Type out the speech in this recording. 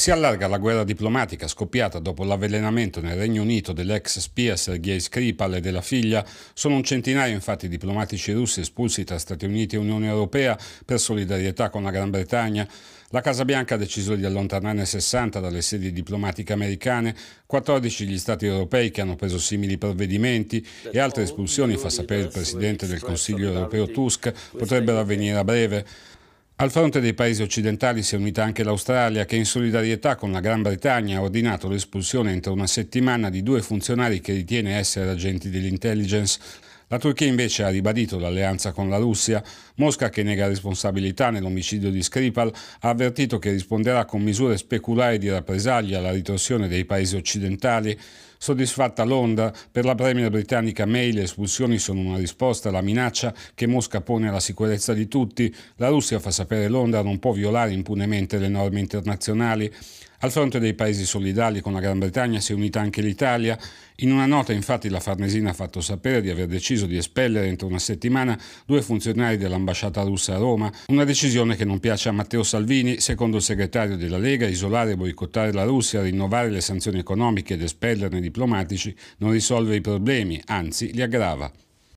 Si allarga la guerra diplomatica scoppiata dopo l'avvelenamento nel Regno Unito dell'ex spia Sergei Skripal e della figlia. Sono un centinaio infatti i diplomatici russi espulsi tra Stati Uniti e Unione Europea per solidarietà con la Gran Bretagna. La Casa Bianca ha deciso di allontanarne 60 dalle sedi diplomatiche americane, 14 gli Stati europei che hanno preso simili provvedimenti e altre espulsioni, fa sapere il Presidente del Consiglio europeo Tusk, potrebbero avvenire a breve. Al fronte dei paesi occidentali si è unita anche l'Australia che in solidarietà con la Gran Bretagna ha ordinato l'espulsione entro una settimana di due funzionari che ritiene essere agenti dell'intelligence. La Turchia invece ha ribadito l'alleanza con la Russia. Mosca, che nega responsabilità nell'omicidio di Skripal, ha avvertito che risponderà con misure speculari di rappresaglia alla ritorsione dei paesi occidentali. Soddisfatta Londra, per la premier britannica May le espulsioni sono una risposta alla minaccia che Mosca pone alla sicurezza di tutti. La Russia, fa sapere Londra, non può violare impunemente le norme internazionali. Al fronte dei paesi solidali con la Gran Bretagna si è unita anche l'Italia. In una nota infatti la Farnesina ha fatto sapere di aver deciso di espellere entro una settimana due funzionari dell'ambasciata russa a Roma, una decisione che non piace a Matteo Salvini, secondo il segretario della Lega isolare e boicottare la Russia, rinnovare le sanzioni economiche ed espellerne i diplomatici non risolve i problemi, anzi li aggrava.